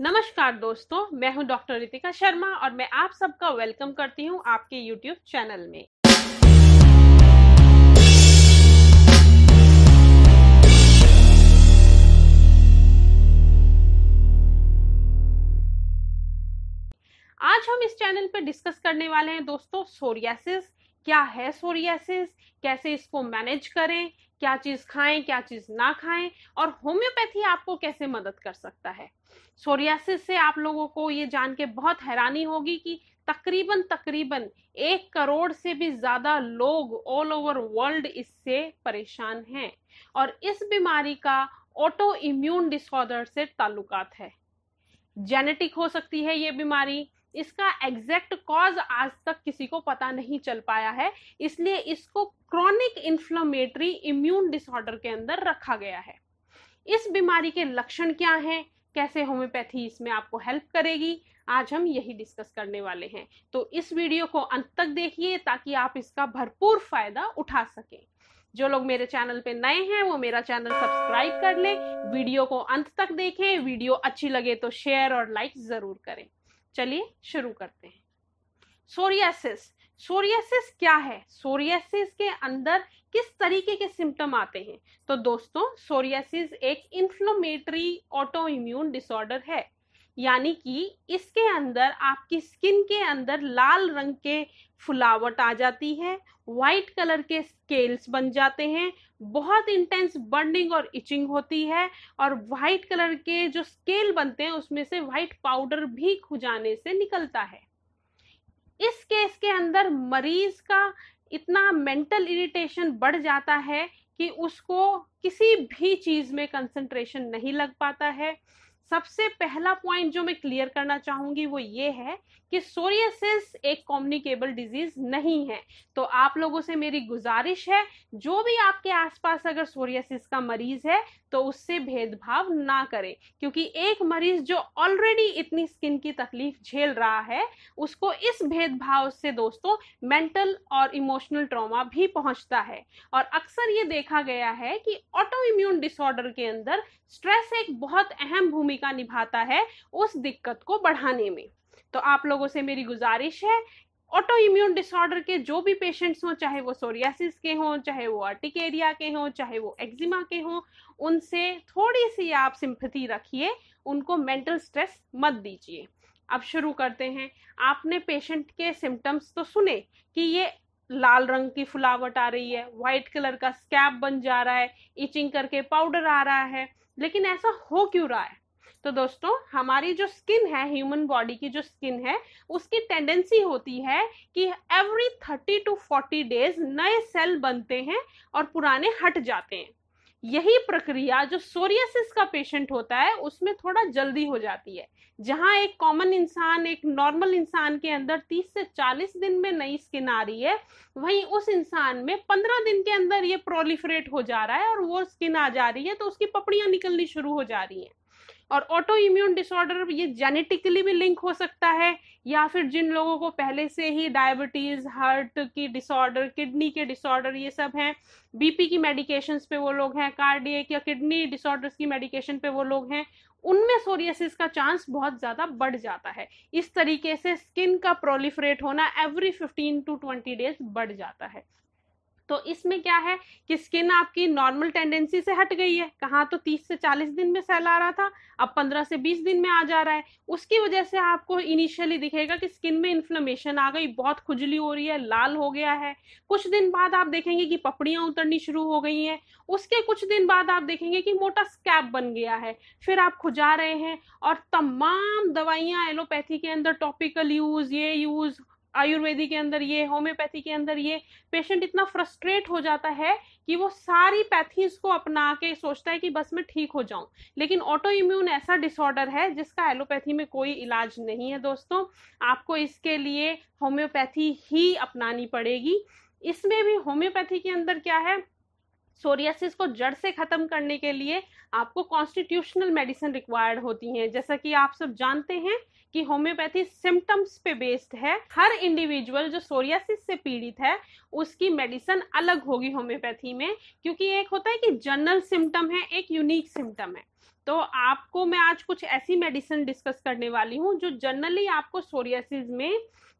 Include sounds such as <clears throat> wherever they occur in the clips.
नमस्कार दोस्तों मैं हूं डॉक्टर रितिका शर्मा और मैं आप सबका वेलकम करती हूं आपके यूट्यूब चैनल में आज हम इस चैनल पर डिस्कस करने वाले हैं दोस्तों सोरियासिस क्या है सोरियासिस कैसे इसको मैनेज करें क्या चीज खाएं क्या चीज ना खाएं और होम्योपैथी आपको कैसे मदद कर सकता है सोरियासिस से आप लोगों को ये जान के बहुत हैरानी होगी कि तकरीबन तकरीबन एक करोड़ से भी ज़्यादा लोग ऑल ओवर वर्ल्ड इससे परेशान हैं और इस बीमारी का ऑटो इम्यून डिसऑर्डर से ताल्लुकात है जेनेटिक हो सकती है ये बीमारी इसका एग्जैक्ट कॉज आज तक किसी को पता नहीं चल पाया है इसलिए इसको क्रॉनिक इन्फ्लोमेटरी इम्यून डिसऑर्डर के अंदर रखा गया है इस बीमारी के लक्षण क्या हैं कैसे होम्योपैथी इसमें आपको हेल्प करेगी आज हम यही डिस्कस करने वाले हैं तो इस वीडियो को अंत तक देखिए ताकि आप इसका भरपूर फायदा उठा सकें जो लोग मेरे चैनल पे नए हैं वो मेरा चैनल सब्सक्राइब कर लें वीडियो को अंत तक देखें वीडियो अच्छी लगे तो शेयर और लाइक जरूर करें चलिए शुरू करते हैं सोरियासिस सोरियसिस क्या है सोरियासिस के अंदर किस तरीके के सिम्टम आते हैं तो दोस्तों सोरियासिस एक इन्फ्लोमेटरी ऑटो इम्यून डिसऑर्डर है यानी कि इसके अंदर आपकी स्किन के अंदर लाल रंग के फुलावट आ जाती है वाइट कलर के स्केल्स बन जाते हैं बहुत इंटेंस बर्निंग और इचिंग होती है और वाइट कलर के जो स्केल बनते हैं उसमें से वाइट पाउडर भी खुजाने से निकलता है इस केस के अंदर मरीज का इतना मेंटल इरिटेशन बढ़ जाता है कि उसको किसी भी चीज में कंसंट्रेशन नहीं लग पाता है सबसे पहला पॉइंट जो मैं क्लियर करना चाहूंगी वो ये है कि सोरियसिस एक कॉम्युनिकेबल डिजीज नहीं है तो आप लोगों से मेरी गुजारिश है जो भी आपके आसपास अगर सोरियसिस का मरीज है तो उससे भेदभाव ना करें क्योंकि एक मरीज जो ऑलरेडी इतनी स्किन की तकलीफ झेल रहा है उसको इस भेदभाव से दोस्तों मेंटल और इमोशनल ट्रॉमा भी पहुंचता है और अक्सर ये देखा गया है कि ऑटो इम्यून डिसऑर्डर के अंदर स्ट्रेस एक बहुत अहम भूमिका भूमिका निभाता है उस दिक्कत को बढ़ाने में तो आप लोगों से मेरी गुजारिश है ऑटो इम्यून डिसऑर्डर के जो भी पेशेंट्स हों चाहे वो सोरियासिस के हों चाहे वो अर्टिकेरिया के हों चाहे वो एक्जिमा के हों उनसे थोड़ी सी आप सिंपति रखिए उनको मेंटल स्ट्रेस मत दीजिए अब शुरू करते हैं आपने पेशेंट के सिम्टम्स तो सुने कि ये लाल रंग की फुलावट आ रही है वाइट कलर का स्कैप बन जा रहा है इचिंग करके पाउडर आ रहा है लेकिन ऐसा हो क्यों रहा है तो दोस्तों हमारी जो स्किन है ह्यूमन बॉडी की जो स्किन है उसकी टेंडेंसी होती है कि every thirty to forty days नए सेल बनते हैं और पुराने हट जाते हैं यही प्रक्रिया जो सोरियसिस का पेशेंट होता है उसमें थोड़ा जल्दी हो जाती है जहां एक कॉमन इंसान एक नॉर्मल इंसान के अंदर 30 से 40 दिन में नई स्किन आ रही है वहीं उस इंसान में 15 दिन के अंदर ये प्रोलिफरेट हो जा रहा है और वो स्किन आ जा रही है तो उसकी पपड़ियां निकलनी शुरू हो जा रही हैं और ऑटो इम्यून डिसऑर्डर ये जेनेटिकली भी लिंक हो सकता है या फिर जिन लोगों को पहले से ही डायबिटीज हार्ट की डिसऑर्डर किडनी के डिसऑर्डर ये सब हैं बीपी की मेडिकेशन पे वो लोग हैं कार्डियक या किडनी डिसऑर्डर्स की मेडिकेशन पे वो लोग हैं उनमें सोरियसिस का चांस बहुत ज़्यादा बढ़ जाता है इस तरीके से स्किन का प्रोलिफरेट होना every fifteen to twenty days बढ़ जाता है तो इसमें क्या है कि स्किन आपकी नॉर्मल टेंडेंसी से हट गई है कहाँ तो 30 से 40 दिन में सेल आ रहा था अब 15 से 20 दिन में आ जा रहा है उसकी वजह से आपको इनिशियली दिखेगा कि स्किन में इन्फ्लेमेशन आ गई बहुत खुजली हो रही है लाल हो गया है कुछ दिन बाद आप देखेंगे कि पपड़ियाँ उतरनी शुरू हो गई हैं उसके कुछ दिन बाद आप देखेंगे कि मोटा स्कैप बन गया है फिर आप खुजा रहे हैं और तमाम दवाइयाँ एलोपैथी के अंदर टॉपिकल यूज़ ये यूज़ आयुर्वेदी के अंदर ये होम्योपैथी के अंदर ये पेशेंट इतना फ्रस्ट्रेट हो जाता है कि वो सारी पैथीज को अपना के सोचता है कि बस मैं ठीक हो जाऊं लेकिन ऑटो इम्यून ऐसा डिसऑर्डर है जिसका एलोपैथी में कोई इलाज नहीं है दोस्तों आपको इसके लिए होम्योपैथी ही अपनानी पड़ेगी इसमें भी होम्योपैथी के अंदर क्या है सोरियासिस को जड़ से ख़त्म करने के लिए आपको कॉन्स्टिट्यूशनल मेडिसिन रिक्वायर्ड होती हैं जैसा कि आप सब जानते हैं कि होम्योपैथी सिम्टम्स पे बेस्ड है हर इंडिविजुअल जो सोरियासिस से पीड़ित है उसकी मेडिसिन अलग होगी होम्योपैथी में क्योंकि एक होता है कि जनरल सिम्टम है एक यूनिक सिम्टम है तो आपको मैं आज कुछ ऐसी मेडिसिन डिस्कस करने वाली हूँ जो जनरली आपको सोरियासिस में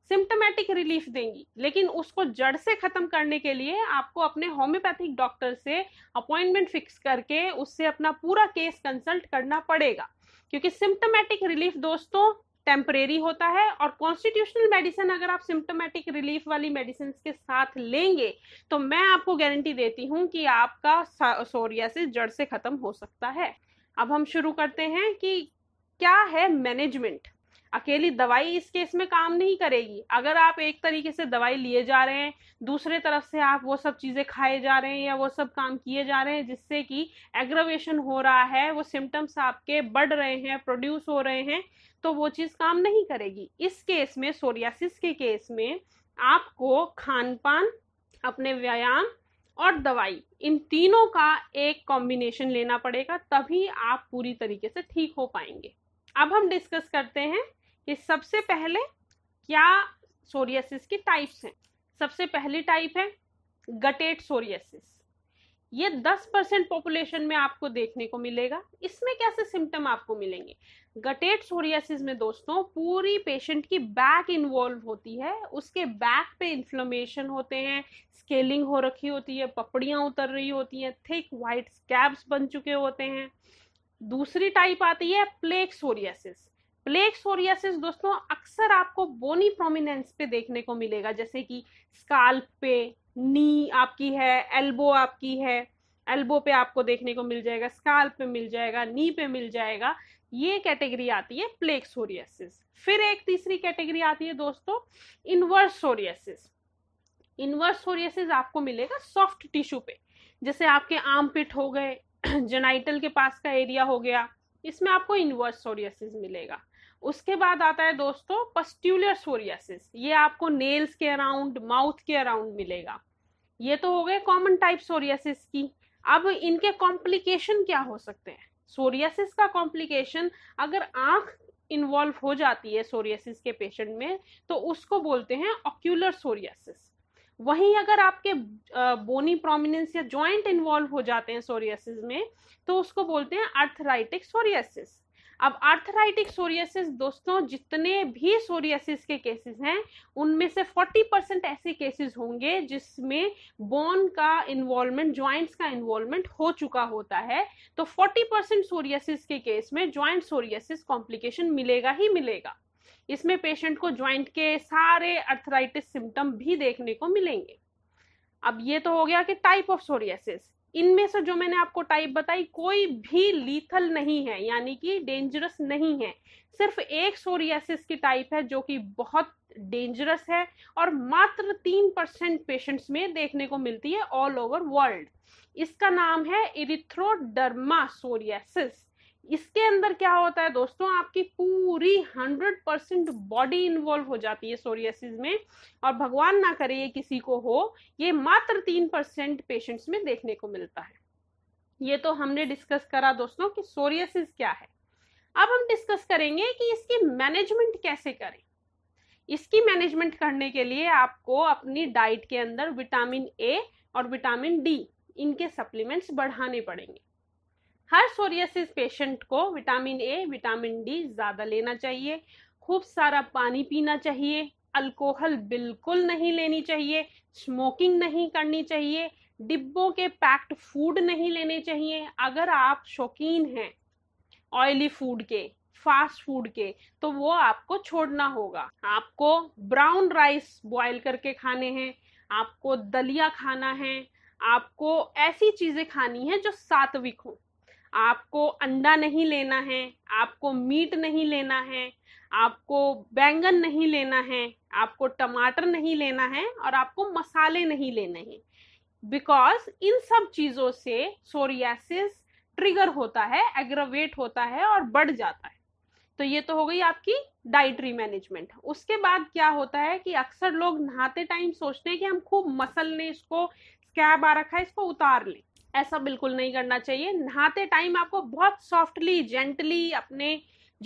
सिम्टोमेटिक रिलीफ देंगी लेकिन उसको जड़ से खत्म करने के लिए आपको अपने होम्योपैथिक डॉक्टर से अपॉइंटमेंट फिक्स करके उससे अपना पूरा केस कंसल्ट करना पड़ेगा क्योंकि सिम्टोमेटिक रिलीफ दोस्तों टेम्परेरी होता है और कॉन्स्टिट्यूशनल मेडिसिन अगर आप सिम्टोमेटिक रिलीफ वाली मेडिसिन के साथ लेंगे तो मैं आपको गारंटी देती हूँ कि आपका सोरियासिस जड़ से खत्म हो सकता है अब हम शुरू करते हैं कि क्या है मैनेजमेंट अकेली दवाई इस केस में काम नहीं करेगी अगर आप एक तरीके से दवाई लिए जा रहे हैं दूसरे तरफ से आप वो सब चीज़ें खाए जा रहे हैं या वो सब काम किए जा रहे हैं जिससे कि एग्रवेशन हो रहा है वो सिम्टम्स आपके बढ़ रहे हैं प्रोड्यूस हो रहे हैं तो वो चीज़ काम नहीं करेगी इस केस में सोरियासिस के केस में आपको खान पान अपने व्यायाम और दवाई इन तीनों का एक कॉम्बिनेशन लेना पड़ेगा तभी आप पूरी तरीके से ठीक हो पाएंगे अब हम डिस्कस करते हैं कि सबसे पहले क्या सोरियासिस की टाइप्स हैं सबसे पहली टाइप है गटेट सोरियासिस ये 10 परसेंट पॉपुलेशन में आपको देखने को मिलेगा इसमें कैसे सिम्टम आपको मिलेंगे गटेट सोरियासिस में दोस्तों पूरी पेशेंट की बैक इन्वॉल्व होती है उसके बैक पे इन्फ्लोमेशन होते हैं स्केलिंग हो रखी होती है पपड़ियां उतर रही होती हैं थिक वाइट स्कैब्स बन चुके होते हैं दूसरी टाइप आती है प्लेक सोरियासिस प्लेग सोरियासिस दोस्तों अक्सर आपको बोनी प्रोमिनेंस पे देखने को मिलेगा जैसे कि स्काल्प पे नी आपकी है एल्बो आपकी है एल्बो पे आपको देखने को मिल जाएगा स्काल पे मिल जाएगा नी पे मिल जाएगा ये कैटेगरी आती है प्लेक सोरियसिस फिर एक तीसरी कैटेगरी आती है दोस्तों इनवर्स सोरियसिस इनवर्स सोरियसिस आपको मिलेगा सॉफ्ट टिश्यू पे जैसे आपके आम पिट हो गए जेनाइटल <clears throat> के पास का एरिया हो गया इसमें आपको इनवर्स सोरियसिस मिलेगा उसके बाद आता है दोस्तों पस्ट्यूलर सोरियासिस ये आपको नेल्स के अराउंड माउथ के अराउंड मिलेगा ये तो हो गए कॉमन टाइप सोरियासिस की अब इनके कॉम्प्लिकेशन क्या हो सकते हैं सोरियासिस का कॉम्प्लिकेशन अगर आंख इन्वॉल्व हो जाती है सोरियासिस के पेशेंट में तो उसको बोलते हैं ऑक्यूलर सोरियासिस वहीं अगर आपके बोनी प्रोमिनेंस या जॉइंट इन्वॉल्व हो जाते हैं सोरियासिस में तो उसको बोलते हैं अर्थराइटिक सोरियासिस अब आर्थराइटिक सोरियसिस दोस्तों जितने भी सोरियसिस के केसेस हैं उनमें से 40 परसेंट ऐसे केसेस होंगे जिसमें बोन का इन्वॉल्वमेंट ज्वाइंट्स का इन्वॉल्वमेंट हो चुका होता है तो 40 परसेंट सोरियसिस के केस में ज्वाइंट सोरियसिस कॉम्प्लिकेशन मिलेगा ही मिलेगा इसमें पेशेंट को ज्वाइंट के सारे अर्थराइटिस सिम्टम भी देखने को मिलेंगे अब ये तो हो गया कि टाइप ऑफ सोरियसिस इनमें से जो मैंने आपको टाइप बताई कोई भी लीथल नहीं है यानी कि डेंजरस नहीं है सिर्फ एक सोरियासिस की टाइप है जो कि बहुत डेंजरस है और मात्र तीन परसेंट पेशेंट्स में देखने को मिलती है ऑल ओवर वर्ल्ड इसका नाम है इरिथ्रोडर्मा सोरियासिस इसके अंदर क्या होता है दोस्तों आपकी पूरी हंड्रेड परसेंट बॉडी इन्वॉल्व हो जाती है सोरियसिस में और भगवान ना करे ये किसी को हो ये मात्र तीन परसेंट पेशेंट्स में देखने को मिलता है ये तो हमने डिस्कस करा दोस्तों कि सोरियसिस क्या है अब हम डिस्कस करेंगे कि इसकी मैनेजमेंट कैसे करें इसकी मैनेजमेंट करने के लिए आपको अपनी डाइट के अंदर विटामिन ए और विटामिन डी इनके सप्लीमेंट्स बढ़ाने पड़ेंगे हर सोरियसिस पेशेंट को विटामिन ए विटामिन डी ज़्यादा लेना चाहिए खूब सारा पानी पीना चाहिए अल्कोहल बिल्कुल नहीं लेनी चाहिए स्मोकिंग नहीं करनी चाहिए डिब्बों के पैक्ड फूड नहीं लेने चाहिए अगर आप शौकीन हैं ऑयली फूड के फास्ट फूड के तो वो आपको छोड़ना होगा आपको ब्राउन राइस बॉयल करके खाने हैं आपको दलिया खाना है आपको ऐसी चीज़ें खानी है जो सात्विक हों आपको अंडा नहीं लेना है आपको मीट नहीं लेना है आपको बैंगन नहीं लेना है आपको टमाटर नहीं लेना है और आपको मसाले नहीं लेने हैं बिकॉज इन सब चीज़ों से सोरियासिस ट्रिगर होता है एग्रवेट होता है और बढ़ जाता है तो ये तो हो गई आपकी डाइटरी मैनेजमेंट उसके बाद क्या होता है कि अक्सर लोग नहाते टाइम सोचते हैं कि हम खूब मसल ने इसको स्कैब आ रखा है इसको उतार लें ऐसा बिल्कुल नहीं करना चाहिए नहाते टाइम आपको बहुत सॉफ्टली जेंटली अपने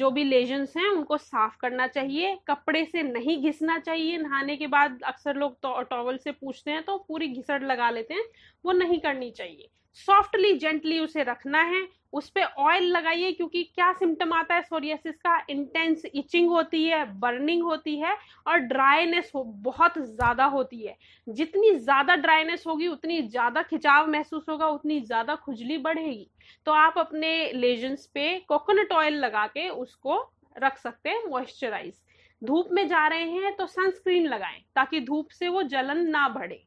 जो भी लेजन्स हैं उनको साफ करना चाहिए कपड़े से नहीं घिसना चाहिए नहाने के बाद अक्सर लोग टॉवल तो, से पूछते हैं तो पूरी घिसट लगा लेते हैं वो नहीं करनी चाहिए सॉफ्टली जेंटली उसे रखना है उस पर ऑयल लगाइए क्योंकि क्या सिम्टम आता है सोरियसिस का इंटेंस इचिंग होती है बर्निंग होती है और ड्राइनेस हो, बहुत ज़्यादा होती है जितनी ज़्यादा ड्राइनेस होगी उतनी ज़्यादा खिंचाव महसूस होगा उतनी ज़्यादा खुजली बढ़ेगी तो आप अपने लेजन्स पे कोकोनट ऑयल लगा के उसको रख सकते हैं मॉइस्चराइज धूप में जा रहे हैं तो सनस्क्रीन लगाएं ताकि धूप से वो जलन ना बढ़े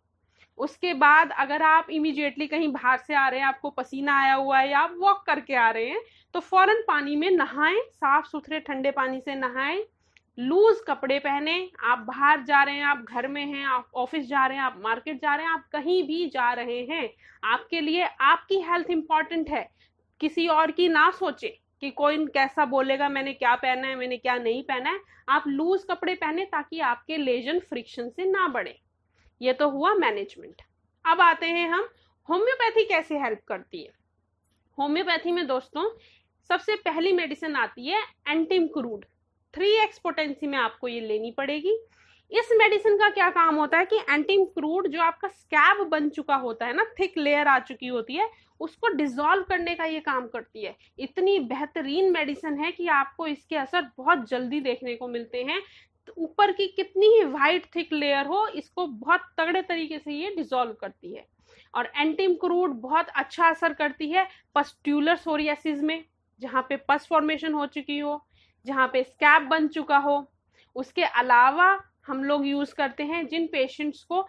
उसके बाद अगर आप इमीडिएटली कहीं बाहर से आ रहे हैं आपको पसीना आया हुआ है या आप वॉक करके आ रहे हैं तो फौरन पानी में नहाएं साफ सुथरे ठंडे पानी से नहाएं लूज कपड़े पहने आप बाहर जा रहे हैं आप घर में हैं आप ऑफिस जा रहे हैं आप मार्केट जा रहे हैं आप कहीं भी जा रहे हैं आपके लिए आपकी हेल्थ इंपॉर्टेंट है किसी और की ना सोचे कि कोई कैसा बोलेगा मैंने क्या पहना है मैंने क्या नहीं पहना है आप लूज कपड़े पहने ताकि आपके लेजन फ्रिक्शन से ना बढ़े ये तो हुआ मैनेजमेंट अब आते हैं हम होम्योपैथी कैसे हेल्प करती है होम्योपैथी में दोस्तों सबसे पहली मेडिसिन आती है एंटीम क्रूड थ्री एक्स पोटेंसी में आपको ये लेनी पड़ेगी इस मेडिसिन का क्या काम होता है कि एंटीम क्रूड जो आपका स्कैब बन चुका होता है ना थिक लेयर आ चुकी होती है उसको डिजोल्व करने का ये काम करती है इतनी बेहतरीन मेडिसिन है कि आपको इसके असर बहुत जल्दी देखने को मिलते हैं ऊपर की कितनी ही वाइट थिक लेयर हो इसको बहुत तगड़े तरीके से ये डिजोल्व करती है और एंटीम क्रूड बहुत अच्छा असर करती है पस्ट्यूलर सोरियासिस में जहाँ पे पस फॉर्मेशन हो चुकी हो जहाँ पे स्कैप बन चुका हो उसके अलावा हम लोग यूज करते हैं जिन पेशेंट्स को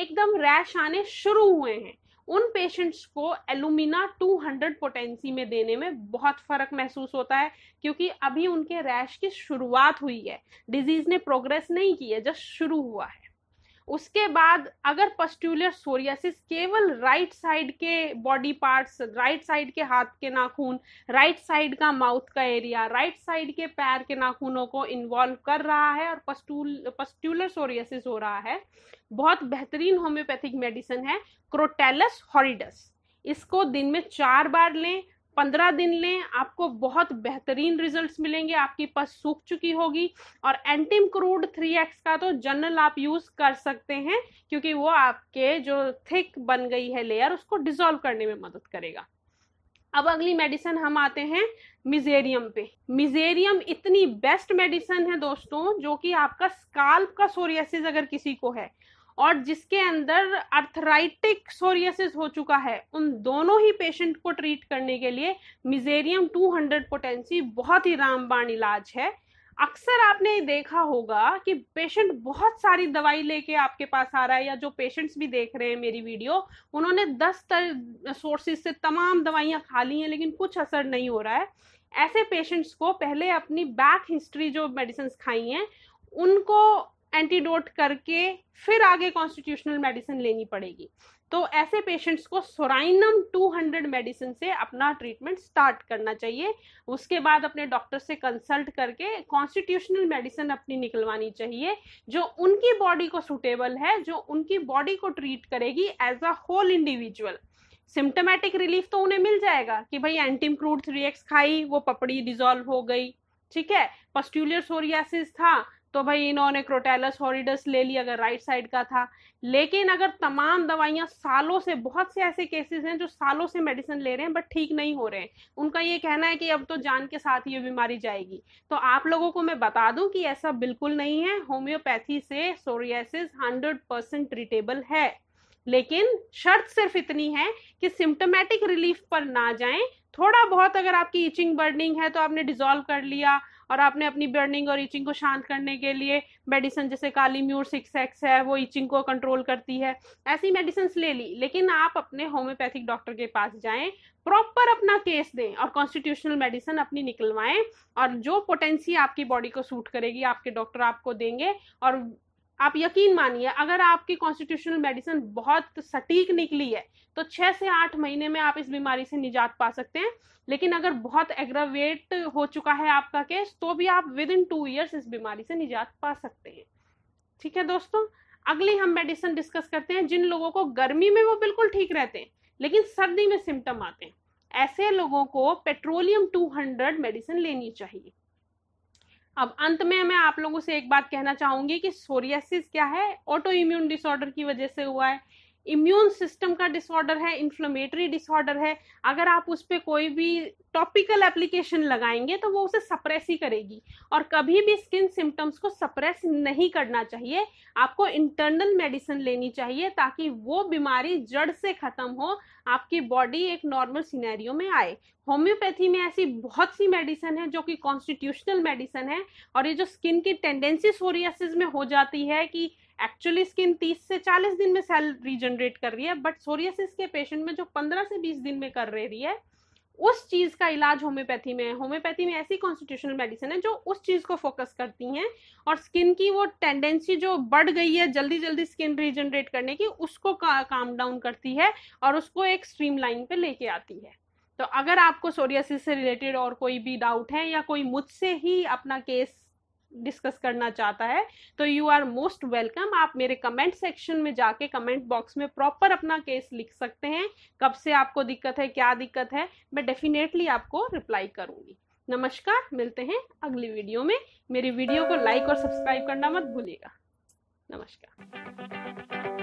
एकदम रैश आने शुरू हुए हैं उन पेशेंट्स को एलुमिना 200 पोटेंसी में देने में बहुत फर्क महसूस होता है क्योंकि अभी उनके रैश की शुरुआत हुई है डिजीज ने प्रोग्रेस नहीं की है जस्ट शुरू हुआ है उसके बाद अगर पस्टुलर सोरियासिस केवल राइट साइड के बॉडी पार्ट्स राइट साइड के हाथ के नाखून राइट साइड का माउथ का एरिया राइट साइड के पैर के नाखूनों को इन्वॉल्व कर रहा है और पस्टूल पस्टुलर सोरियासिस हो रहा है बहुत बेहतरीन होम्योपैथिक मेडिसिन है क्रोटेलस हॉरिडस इसको दिन में चार बार लें पंद्रह दिन लें आपको बहुत बेहतरीन रिजल्ट्स मिलेंगे आपकी पस सूख चुकी होगी और एंटीम क्रूड थ्री एक्स का तो जनरल आप यूज कर सकते हैं क्योंकि वो आपके जो थिक बन गई है लेयर उसको डिजोल्व करने में मदद करेगा अब अगली मेडिसिन हम आते हैं मिजेरियम पे मिजेरियम इतनी बेस्ट मेडिसिन है दोस्तों जो कि आपका स्काल्प का सोरियसिस अगर किसी को है और जिसके अंदर अर्थराइटिक सोरियसिस हो चुका है उन दोनों ही पेशेंट को ट्रीट करने के लिए मिजेरियम 200 पोटेंसी बहुत ही रामबाण इलाज है अक्सर आपने देखा होगा कि पेशेंट बहुत सारी दवाई लेके आपके पास आ रहा है या जो पेशेंट्स भी देख रहे हैं मेरी वीडियो उन्होंने दस सोर्सेज से तमाम दवाइयाँ खा ली हैं लेकिन कुछ असर नहीं हो रहा है ऐसे पेशेंट्स को पहले अपनी बैक हिस्ट्री जो मेडिसिन खाई हैं उनको एंटीडोट करके फिर आगे कॉन्स्टिट्यूशनल मेडिसिन लेनी पड़ेगी तो ऐसे पेशेंट्स को सोराइनम 200 मेडिसिन से अपना ट्रीटमेंट स्टार्ट करना चाहिए उसके बाद अपने डॉक्टर से कंसल्ट करके कॉन्स्टिट्यूशनल मेडिसिन अपनी निकलवानी चाहिए जो उनकी बॉडी को सुटेबल है जो उनकी बॉडी को ट्रीट करेगी as a whole individual symptomatic relief तो उन्हें मिल जाएगा कि भाई एंटीम क्रूड थ्री एक्स खाई वो पपड़ी डिजोल्व हो गई ठीक है पस्ट्यूलियर सोरियासिस था तो भाई इन्होंने क्रोटेलस हॉरिडस ले लिया अगर राइट साइड का था लेकिन अगर तमाम दवाइयाँ सालों से बहुत से ऐसे केसेस हैं जो सालों से मेडिसिन ले रहे हैं बट ठीक नहीं हो रहे हैं उनका ये कहना है कि अब तो जान के साथ ये बीमारी जाएगी तो आप लोगों को मैं बता दूं कि ऐसा बिल्कुल नहीं है होम्योपैथी से सोरियासिस हंड्रेड परसेंट ट्रीटेबल है लेकिन शर्त सिर्फ इतनी है कि सिम्टोमेटिक रिलीफ पर ना जाएं थोड़ा बहुत अगर आपकी इचिंग बर्निंग है तो आपने डिजोल्व कर लिया और आपने अपनी बर्निंग और इचिंग को शांत करने के लिए मेडिसिन जैसे काली म्यूर सिक्स एक्स है वो इचिंग को कंट्रोल करती है ऐसी मेडिसिन ले ली लेकिन आप अपने होम्योपैथिक डॉक्टर के पास जाएं प्रॉपर अपना केस दें और कॉन्स्टिट्यूशनल मेडिसिन अपनी निकलवाएं और जो पोटेंसी आपकी बॉडी को सूट करेगी आपके डॉक्टर आपको देंगे और आप यकीन मानिए अगर आपकी कॉन्स्टिट्यूशनल मेडिसिन बहुत सटीक निकली है तो छह से आठ महीने में आप इस बीमारी से निजात पा सकते हैं लेकिन अगर बहुत एग्रावेट हो चुका है आपका केस तो भी आप विद इन टू ईयर्स इस बीमारी से निजात पा सकते हैं ठीक है दोस्तों अगली हम मेडिसिन डिस्कस करते हैं जिन लोगों को गर्मी में वो बिल्कुल ठीक रहते हैं लेकिन सर्दी में सिम्टम आते हैं ऐसे लोगों को पेट्रोलियम 200 मेडिसिन लेनी चाहिए अब अंत में मैं आप लोगों से एक बात कहना चाहूंगी कि सोरियासिस क्या है ऑटो इम्यून डिसऑर्डर की वजह से हुआ है इम्यून सिस्टम का डिसऑर्डर है इन्फ्लोमेटरी डिसऑर्डर है अगर आप उस पर कोई भी टॉपिकल एप्लीकेशन लगाएंगे तो वो उसे सप्रेस ही करेगी और कभी भी स्किन सिम्टम्स को सप्रेस नहीं करना चाहिए आपको इंटरनल मेडिसिन लेनी चाहिए ताकि वो बीमारी जड़ से ख़त्म हो आपकी बॉडी एक नॉर्मल सिनेरियो में आए होम्योपैथी में ऐसी बहुत सी मेडिसिन है जो कि कॉन्स्टिट्यूशनल मेडिसिन है और ये जो स्किन की टेंडेंसीज सोरियासिस में हो जाती है कि एक्चुअली स्किन 30 से 40 दिन में सेल रीजनरेट कर रही है बट सोरियसिस के पेशेंट में जो 15 से 20 दिन में कर रही है उस चीज़ का इलाज होम्योपैथी में है होम्योपैथी में ऐसी कॉन्स्टिट्यूशनल मेडिसिन है जो उस चीज़ को फोकस करती हैं और स्किन की वो टेंडेंसी जो बढ़ गई है जल्दी जल्दी स्किन रीजनरेट करने की उसको का, काम डाउन करती है और उसको एक स्ट्रीम लाइन पर लेके आती है तो अगर आपको सोरियासिस से रिलेटेड और कोई भी डाउट है या कोई मुझसे ही अपना केस डिस्कस करना चाहता है तो यू आर मोस्ट वेलकम आप मेरे कमेंट सेक्शन में जाके कमेंट बॉक्स में प्रॉपर अपना केस लिख सकते हैं कब से आपको दिक्कत है क्या दिक्कत है मैं डेफिनेटली आपको रिप्लाई करूंगी नमस्कार मिलते हैं अगली वीडियो में मेरी वीडियो को लाइक और सब्सक्राइब करना मत भूलिएगा नमस्कार